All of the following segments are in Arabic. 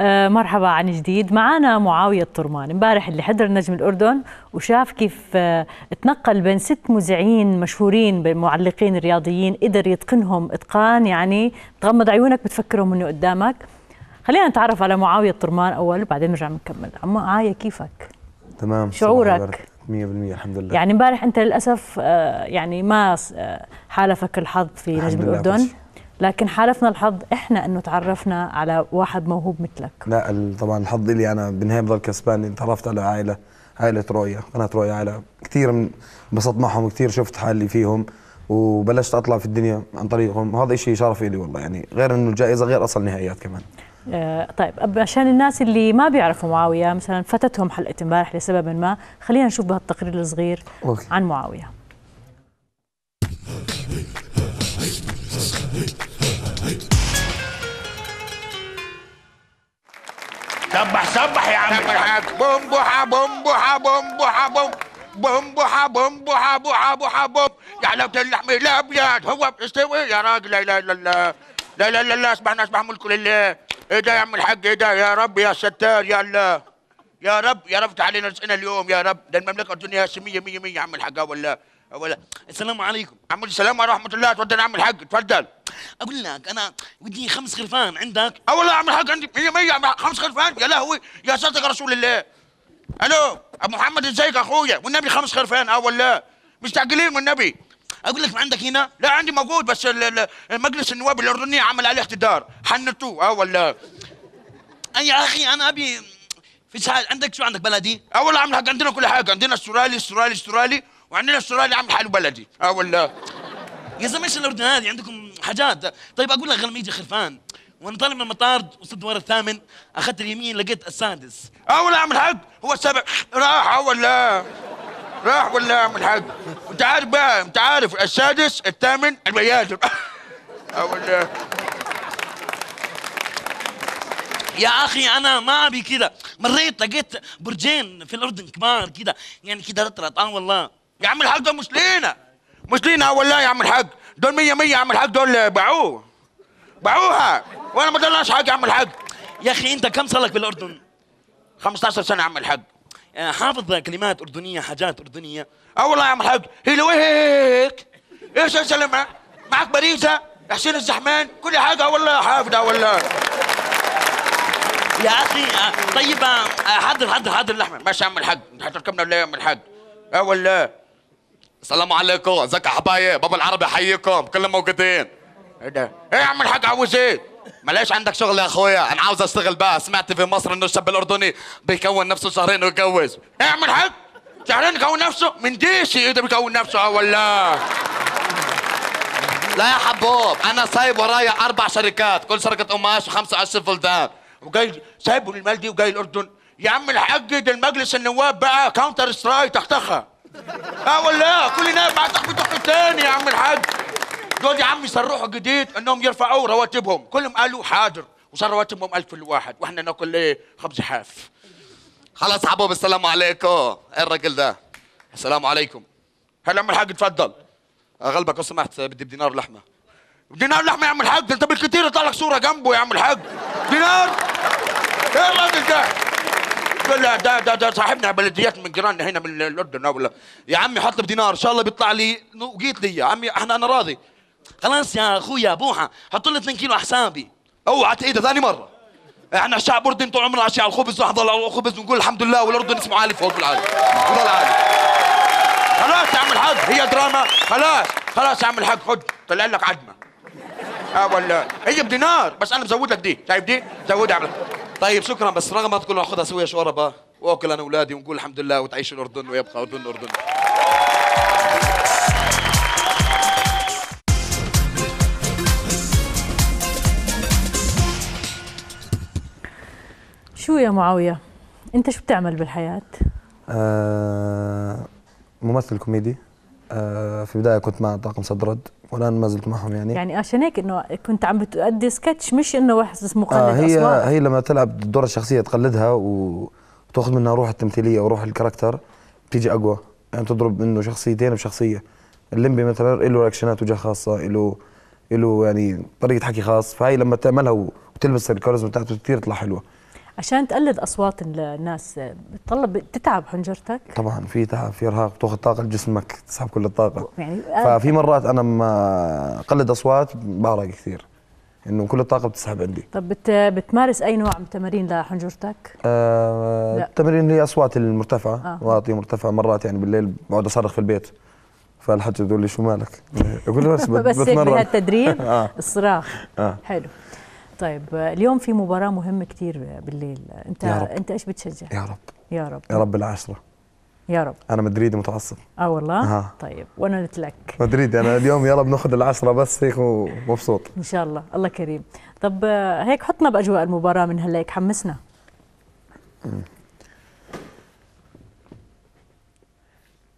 آه، مرحبا عن جديد معنا معاوية الطرمان امبارح اللي حضر نجم الأردن وشاف كيف آه، تنقل بين ست مذيعين مشهورين بالمعلقين الرياضيين قدر يتقنهم إتقان يعني تغمض عيونك بتفكرهم إنه قدامك خلينا نتعرف على معاوية الطرمان أول وبعدين نرجع نكمل عم معاية كيفك تمام شعورك 100% الحمد لله يعني امبارح انت للاسف آه، يعني ما حالفك الحظ في نجم الاردن لكن حالفنا الحظ احنا انه تعرفنا على واحد موهوب مثلك لا طبعا الحظ لي انا بالنهايه بضل كسبان تعرفت على عائله عائله رؤيا قناه رؤيا عائله كثير انبسطت معهم كثير شفت حالي فيهم وبلشت اطلع في الدنيا عن طريقهم هذا شيء شرف لي والله يعني غير انه الجائزه غير اصل النهائيات كمان آه طيب عشان الناس اللي ما بيعرفوا معاويه مثلا فاتتهم حلقه امبارح لسبب ما خلينا نشوف بهالتقرير الصغير أوكي. عن معاويه صبح يا عم بومبوحة بوم بوحا بوم بوحا بوم بوحة بوحة بوم بوم يا لو اللحم الأبيض هو بيستوي يا راجل لا إله إلا الله لا لا لا لا أصبحنا أصبح ملك لله ايه ده يا عم الحاج ايه ده يا رب يا ستار يا الله يا رب يا رب تعالي نرزقنا اليوم يا رب ده المملكه الدنيا سميه 100 100 يا عم الحاج ولا ولا السلام عليكم عم السلام ورحمه الله اتفضل يا عم الحاج اتفضل اقول لك انا ودي خمس خرفان عندك اه والله عم الحاج عندي 100 100 خمس خرفان يا لهوي يا صدق رسول الله الو ابو محمد ازيك اخويا والنبي خمس خرفان اه والله مستعجلين والنبي اقول لك ما عندك هنا لا عندي موجود بس المجلس النواب الاردني عمل عليه اعتذار حنتوه اه والله يا اخي انا ابي في سهل عندك شو عندك بلدي؟ اه والله عم الحاج عندنا كل حاجه عندنا استرالي استرالي استرالي وعندنا استرالي عم حاله بلدي اه والله يا زلمه ايش الاردن هذه عندكم حاجات طيب اقول لك غلميجي خرفان وانا طالع من المطار وصلت ورا الثامن اخذت اليمين لقيت السادس اول عم الحق هو السابع راح ولا راح ولا عم الحق انت عارف بقى انت عارف السادس الثامن البيادر اول يا اخي انا ما ابي كذا مريت لقيت برجين في الاردن كبار كذا يعني كذا رطرط اه والله يا عم الحق مش لينا مش لينا والله يا عم الحاج دول 100 100 يا عم الحاج دول باعوه باعوها وانا ما ضلناش حاجه يا عم الحاج يا اخي انت كم صار لك بالاردن 15 سنه يا عم الحاج آه، حافظ كلمات اردنيه حاجات اردنيه اه والله يا عم الحاج هيك إيه، إيه، إيه، ايش اسلم آه، معك بريزه حسين الزحمان كل حاجه آه، والله حافظها والله يا اخي طيب حضر حضر حضر اللحمه ماشي يا عم الحاج نحط ركبنا ولا يا عم الحاج اه والله السلام عليكم ازيك يا حبايب بابا العربي حيكم كلنا موجودين ايه ده ايه يا عم الحاج عاوز ايه ملاش عندك شغل يا اخويا انا عاوز اشتغل بقى سمعت في مصر انه الشاب الاردني بيكون نفسه شهرين ويتجوز ايه يا عم الحاج شهرين يكون نفسه من ديسي ايه ده بيكون نفسه اه ولا لا يا حبوب انا سايب ورايا اربع شركات كل شركه قماش و25 فلدان وجاي سايبوا المال دي وجاي الاردن يا عم الحاج ده المجلس النواب بقى كاونتر سترايك تختخى اه ولا كل نائب بعد تخبيطه الثاني يا عم الحاج دول يا عم يصرحوا جديد انهم يرفعوا رواتبهم كلهم قالوا حاضر وصار رواتبهم 1000 الواحد واحنا ناكل ايه خبز حاف خلاص حبوب السلام عليكم ايه الراجل ده السلام عليكم هلا عم الحاج اتفضل اغلبك لو سمحت بدي بدينار لحمه دينار لحمه يا عم الحاج انت بالكثير يطلع لك صوره جنبه يا عم الحاج دينار ايه الراجل ده تقول له ده ده ده صاحبنا بلديات من جيراننا هنا من الاردن ولا يا عمي حط بدينار ان شاء الله بيطلع لي وقيت لي يا عمي احنا انا راضي خلاص يا اخويا بوحه حط لي 2 كيلو حسابي اوعى تعيدها ثاني مره احنا شعب اردني طول عمرنا عايشين على الخبز ونحضر على الخبز ونقول الحمد لله والاردن اسمه عالي فوق العالي فوق العالي خلاص يا عم الحاج هي دراما خلاص خلاص يا عم الحاج حج طلع لك عدمه اه ولا هي بدينار بس انا مزود لك دي شايف دي زودها طيب شكرا بس رغم ما تقولوا اخذها سويه شوربه واكل انا اولادي ونقول الحمد لله وتعيش الاردن ويبقى اردن اردن شو يا معاويه انت شو بتعمل بالحياه آه ممثل كوميدي آه في البدايه كنت مع طاقم صدرد والان ما زلت معهم يعني يعني عشان هيك انه كنت عم بتؤدي سكتش مش انه واحد مقلد آه هي أصوات. هي لما تلعب دور الشخصيه تقلدها وتاخذ منها روح التمثيليه وروح الكاركتر بتيجي اقوى يعني تضرب منه شخصيتين بشخصيه الليمبي مثلا له رياكشنات وجه خاصه له له يعني طريقه حكي خاص فهي لما تعملها وتلبس الكاريزما بتاعته كثير تطلع حلوه عشان تقلد اصوات الناس بتطلب تتعب حنجرتك طبعا في تعب في ارهاق بتاخذ طاقه لجسمك تسحب كل الطاقه يعني آه. ففي مرات انا ما اقلد اصوات بارق كثير انه كل الطاقه بتسحب عندي طب بت بتمارس اي نوع من التمارين لحنجرتك؟ آه لا. التمارين هي اصوات المرتفعه آه. واطي مرتفعه مرات يعني بالليل بقعد اصرخ في البيت فالحج يقول لي شو مالك؟ اقول له بس بس بتمرن بس التدريب آه. الصراخ آه. حلو طيب اليوم في مباراة مهمة كثير بالليل انت يا رب. انت ايش بتشجع؟ يا رب يا رب يا رب العشرة يا رب انا مدريدي متعصب اه والله؟ آه. طيب وانا قلت لك مدريدي انا اليوم يا رب ناخذ العشرة بس هيك ومبسوط ان شاء الله الله كريم طب آه، هيك حطنا باجواء المباراة من هلا هيك حمسنا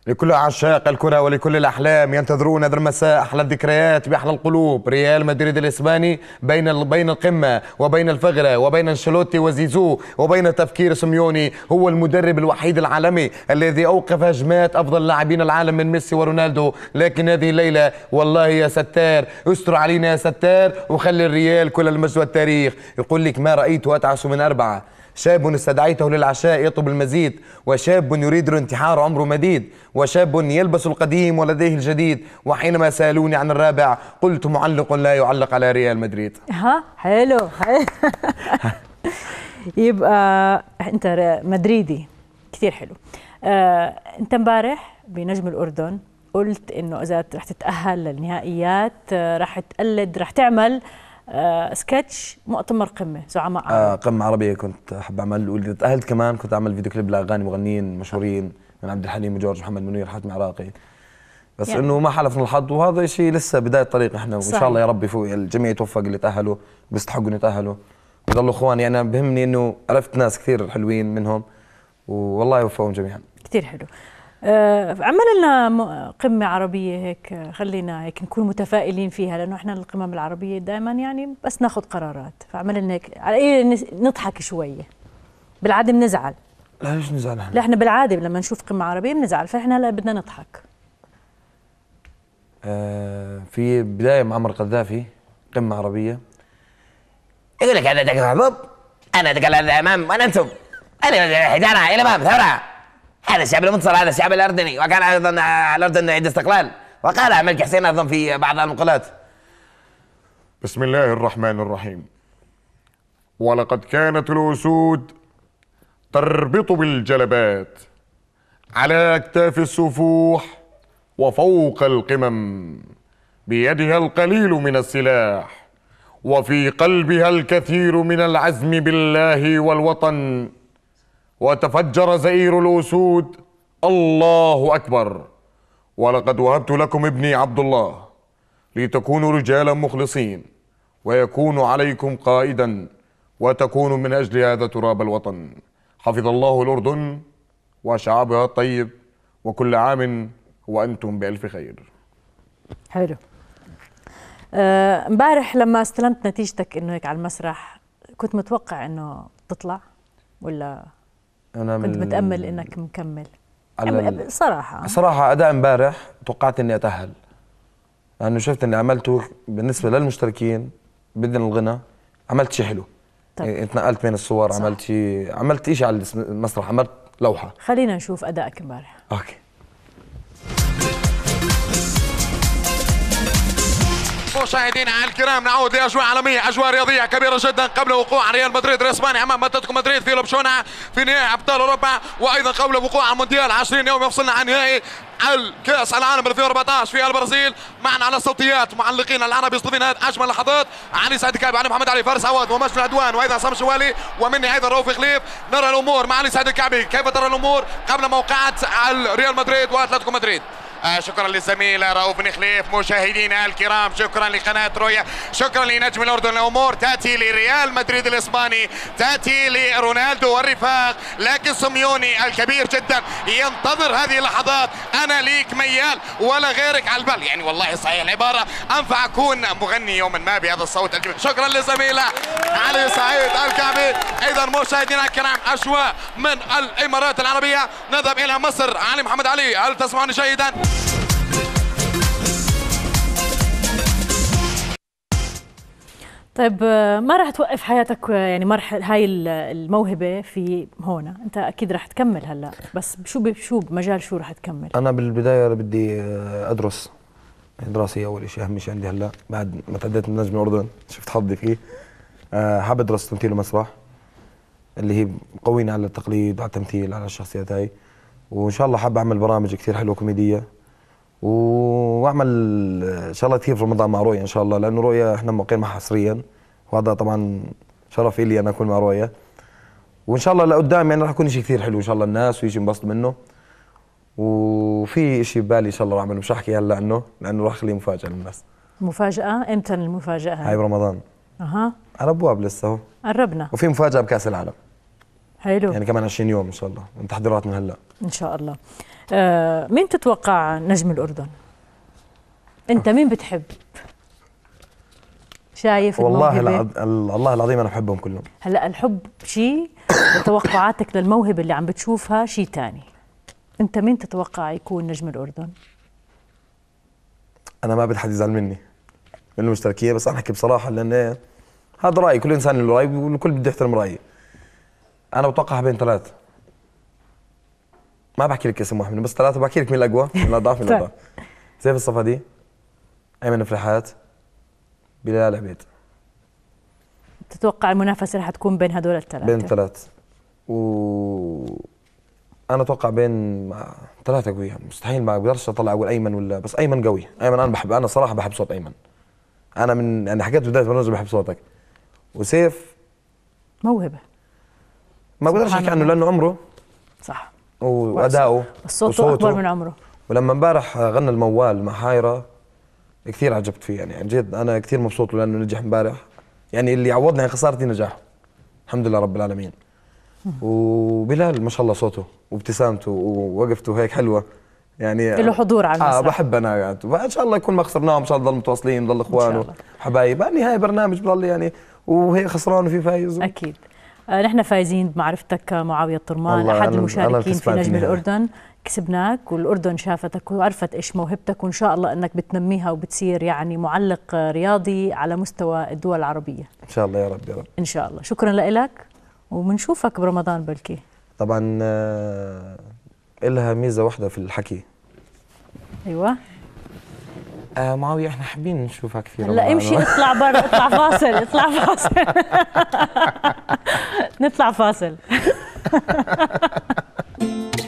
لكل عشاق الكرة ولكل الأحلام ينتظرون هذا المساء أحلى الذكريات بأحلى القلوب ريال مدريد الإسباني بين بين القمة وبين الفغرة وبين انشيلوتي وزيزو وبين تفكير سيميوني هو المدرب الوحيد العالمي الذي أوقف هجمات أفضل لاعبين العالم من ميسي ورونالدو لكن هذه الليلة والله يا ستار استر علينا يا ستار وخلي الريال كل المجد والتاريخ يقول لك ما رأيت وأتعس من أربعة شاب استدعيته للعشاء يطلب المزيد وشاب يريد الانتحار عمره مديد وشاب يلبس القديم ولديه الجديد وحينما سألوني عن الرابع قلت معلق لا يعلق على ريال مدريد ها حلو, يبقى انت مدريدي كثير حلو آه انت امبارح بنجم الاردن قلت انه اذا رح تتاهل للنهائيات آه، رح تقلد رح تعمل آه، سكتش مؤتمر قمه زعماء عرب. آه قمه عربيه كنت احب اعمل واللي تاهلت كمان كنت اعمل فيديو كليب لاغاني مغنيين مشهورين من عبد الحليم وجورج محمد منير حاتم عراقي بس يعني. انه ما حلفنا الحظ وهذا شيء لسه بدايه طريق احنا وان شاء الله يا رب يفوق الجميع يتوفق اللي تاهلوا بيستحقوا يتاهلوا ويضلوا اخواني انا بهمني انه عرفت ناس كثير حلوين منهم والله يوفقهم جميعا كثير حلو آه، عمل لنا قمة عربية هيك خلينا هيك نكون متفائلين فيها لأنه إحنا القمم العربية دائما يعني بس ناخذ قرارات فعمل لنا هيك على إيه نضحك شوية بالعادة بنزعل لا ليش نزعل احنا؟ لا احنا بالعادة لما نشوف قمة عربية بنزعل فإحنا هلا بدنا نضحك آه في بداية معمر قذافي قمة عربية يقول لك أنا دقيقة أنا دقيقة أمام وأنا أنتم أنا حجارة إلى أمام ثورة هذا الشعب المنتصر هذا الشعب الاردني يعني وكان ايضا على آه، الاردن عيد استقلال وقال ملك حسين ايضا في بعض المقولات بسم الله الرحمن الرحيم ولقد كانت الاسود تربط بالجلبات على اكتاف السفوح وفوق القمم بيدها القليل من السلاح وفي قلبها الكثير من العزم بالله والوطن وتفجر زئير الأسود الله أكبر ولقد وهبت لكم ابني عبد الله لتكونوا رجالا مخلصين ويكون عليكم قائدا وتكونوا من أجل هذا تراب الوطن حفظ الله الأردن وشعبها الطيب وكل عام وأنتم بألف خير حلو آه، امبارح أه لما استلمت نتيجتك انه هيك على المسرح كنت متوقع انه تطلع ولا انا كنت متامل انك مكمل على صراحه صراحه اداء امبارح توقعت اني اتاهل لانه شفت اني عملته بالنسبه للمشتركين باذن الغنى عملت شيء حلو طيب. اتنقلت بين الصور صح. عملت شيء عملت شيء على المسرح عملت لوحه خلينا نشوف ادائك امبارح اوكي مشاهدينا الكرام نعود لاجواء عالميه اجواء رياضيه كبيره جدا قبل وقوع ريال مدريد الاسباني امام اتلتيكو مدريد في لبشونه في نهائي ابطال اوروبا وايضا قبل وقوع المونديال 20 يوم يفصلنا عن نهائي الكاس العالم 2014 في البرازيل معنا على الصوتيات معلقين العرب يستضيفون هذه اجمل لحظات علي سعد الكعبي علي محمد علي فارس عواد ومجد العدوان وايضا عصام شوالي ومني ايضا رؤوف خليف نرى الامور مع علي سعد الكعبي كيف ترى الامور قبل موقعه ريال مدريد واتلتيكو مدريد آه، شكرا للزميل رؤوف بن خليف مشاهدينا الكرام شكرا لقناه رؤيا شكرا لنجم الاردن الامور تاتي لريال مدريد الاسباني تاتي لرونالدو والرفاق لكن سميوني الكبير جدا ينتظر هذه اللحظات انا ليك ميال ولا غيرك على البال يعني والله صحيح العباره انفع اكون مغني يوما ما بهذا الصوت الجميل شكرا لزميله علي سعيد الكعبي ايضا مشاهدينا الكرام اشواء من الامارات العربيه نذهب الى مصر علي محمد علي هل تسمعني جيدا طيب ما راح توقف حياتك يعني مرحله هاي الموهبه في هون انت اكيد راح تكمل هلا بس شو بشو بمجال شو راح تكمل انا بالبدايه بدي آه، ادرس يعني دراسي اول شيء اهم شيء عندي هلا بعد ما تعديت من نجم الاردن شفت حظي فيه آه، حابب ادرس تمثيل ومسرح اللي هي قوينا على التقليد على التمثيل على الشخصيات هاي وان شاء الله حابب اعمل برامج كثير حلوه كوميديه واعمل ان شاء الله كثير في رمضان مع رؤيا ان شاء الله لانه رؤيا احنا موقعين معها حصريا وهذا طبعا شرف لي انا اكون مع رؤيا وان شاء الله لقدام يعني راح يكون شيء كثير حلو ان شاء الله الناس ويجي ينبسطوا منه وفي شيء ببالي ان شاء الله راح اعمله مش احكي هلا عنه لانه راح اخليه مفاجاه للناس مفاجاه امتى المفاجاه هاي؟ هاي برمضان اها على ابواب لسه هو قربنا وفي مفاجاه بكاس العالم حلو يعني كمان 20 يوم ان شاء الله تحضيرات من هلا ان شاء الله آه مين تتوقع نجم الاردن انت مين بتحب شايف والله العظ... الله العظيم انا بحبهم كلهم هلا الحب شيء وتوقعاتك للموهبه اللي عم بتشوفها شيء ثاني انت مين تتوقع يكون نجم الاردن انا ما بدي حد يزعل مني من المشتركيه بس انا احكي بصراحه لان هذا رايي كل انسان له راي والكل بده يحترم رايي انا بتوقع بين ثلاثه ما بحكي لك اسم واحد منهم بس ثلاثه بحكي لك مين الاقوى من الاضعف من الاضعف سيف طيب. الصفدي ايمن فلحات بلال عبيد تتوقع المنافسه رح تكون بين هدول الثلاثه بين الثلاث و انا اتوقع بين ثلاثه قويه مستحيل ما بقدرش اطلع اقول ايمن ولا بس ايمن قوي ايمن انا بحب انا صراحه بحب صوت ايمن انا من يعني حكيت بدايه البرنامج بحب صوتك وسيف موهبه ما بقدرش احكي عنه لانه عمره صح وادائه صوته اكبر من عمره ولما امبارح غنى الموال مع حايره كثير عجبت فيه يعني عن جد انا كثير مبسوط لانه نجح امبارح يعني اللي عوضني عن خسارتي نجاحه الحمد لله رب العالمين وبلال ما شاء الله صوته وابتسامته ووقفته هيك حلوه يعني له حضور على آه، المسرح اه بحب انا يعني فان شاء الله يكون ما خسرناهم ان شاء الله نضل متواصلين نضل اخوان وحبايب النهايه يعني برنامج بضل يعني وهي خسران وفي فايز اكيد آه، نحن فايزين بمعرفتك معاوية طرمان أحد المشاركين في نجم الأردن كسبناك والأردن شافتك وعرفت إيش موهبتك وإن شاء الله أنك بتنميها وبتصير يعني معلق رياضي على مستوى الدول العربية إن شاء الله يا رب يا رب إن شاء الله شكرا لك وبنشوفك برمضان بلكي طبعا آه، إلها ميزة واحدة في الحكي أيوة آه معاوية احنا حابين نشوفك في هلا امشي اطلع برا اطلع فاصل اطلع فاصل نطلع فاصل